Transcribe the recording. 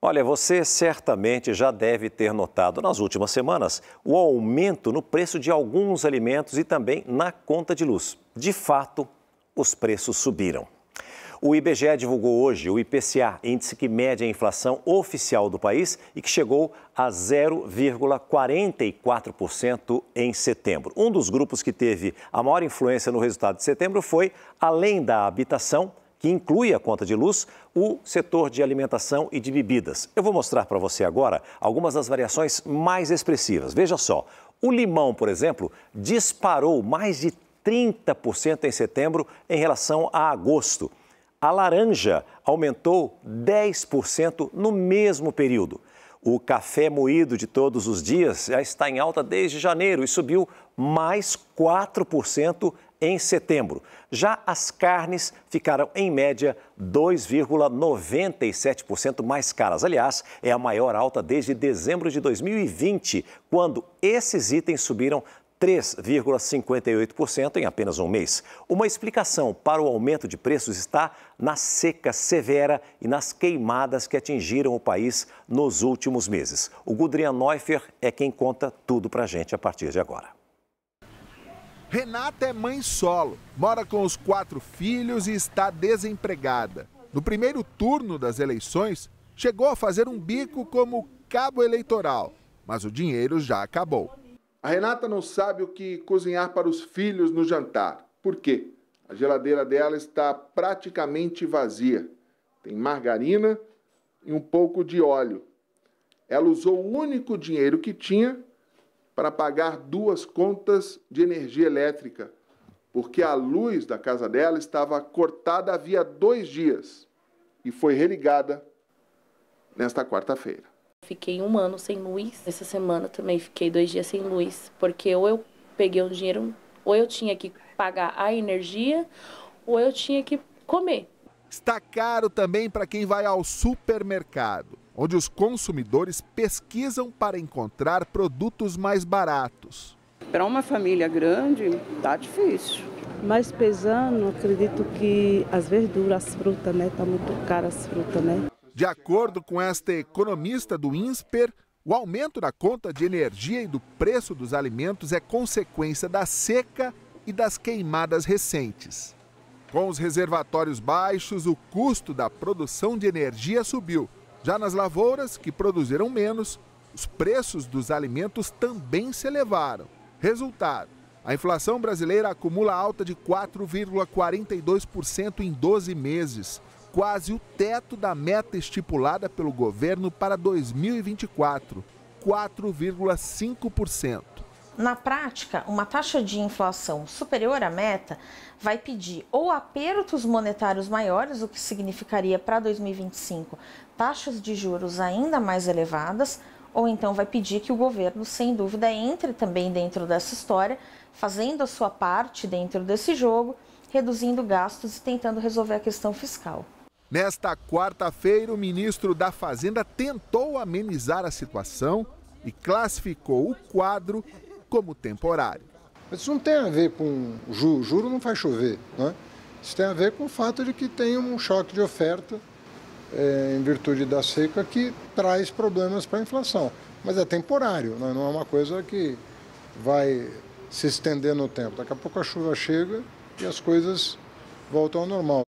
Olha, você certamente já deve ter notado nas últimas semanas o aumento no preço de alguns alimentos e também na conta de luz. De fato, os preços subiram. O IBGE divulgou hoje o IPCA, índice que mede a inflação oficial do país e que chegou a 0,44% em setembro. Um dos grupos que teve a maior influência no resultado de setembro foi, além da habitação, que inclui a conta de luz, o setor de alimentação e de bebidas. Eu vou mostrar para você agora algumas das variações mais expressivas. Veja só, o limão, por exemplo, disparou mais de 30% em setembro em relação a agosto. A laranja aumentou 10% no mesmo período. O café moído de todos os dias já está em alta desde janeiro e subiu mais 4% em setembro. Já as carnes ficaram, em média, 2,97% mais caras. Aliás, é a maior alta desde dezembro de 2020, quando esses itens subiram 3,58% em apenas um mês. Uma explicação para o aumento de preços está na seca severa e nas queimadas que atingiram o país nos últimos meses. O Gudrian Neufer é quem conta tudo para a gente a partir de agora. Renata é mãe solo, mora com os quatro filhos e está desempregada. No primeiro turno das eleições, chegou a fazer um bico como cabo eleitoral, mas o dinheiro já acabou. A Renata não sabe o que cozinhar para os filhos no jantar. Por quê? A geladeira dela está praticamente vazia. Tem margarina e um pouco de óleo. Ela usou o único dinheiro que tinha para pagar duas contas de energia elétrica, porque a luz da casa dela estava cortada havia dois dias e foi religada nesta quarta-feira. Fiquei um ano sem luz. Essa semana também fiquei dois dias sem luz, porque ou eu peguei um dinheiro, ou eu tinha que pagar a energia, ou eu tinha que comer. Está caro também para quem vai ao supermercado onde os consumidores pesquisam para encontrar produtos mais baratos. Para uma família grande, tá difícil. Mas pesando, acredito que as verduras, as frutas, né? Tá muito caras as frutas, né? De acordo com esta economista do INSPER, o aumento da conta de energia e do preço dos alimentos é consequência da seca e das queimadas recentes. Com os reservatórios baixos, o custo da produção de energia subiu já nas lavouras, que produziram menos, os preços dos alimentos também se elevaram. Resultado: a inflação brasileira acumula alta de 4,42% em 12 meses, quase o teto da meta estipulada pelo governo para 2024, 4,5%. Na prática, uma taxa de inflação superior à meta vai pedir ou apertos monetários maiores, o que significaria para 2025 taxas de juros ainda mais elevadas, ou então vai pedir que o governo, sem dúvida, entre também dentro dessa história, fazendo a sua parte dentro desse jogo, reduzindo gastos e tentando resolver a questão fiscal. Nesta quarta-feira, o ministro da Fazenda tentou amenizar a situação e classificou o quadro como temporário. Isso não tem a ver com juro, juro não faz chover, né? Isso tem a ver com o fato de que tem um choque de oferta é, em virtude da seca que traz problemas para a inflação. Mas é temporário, né? não é uma coisa que vai se estender no tempo. Daqui a pouco a chuva chega e as coisas voltam ao normal.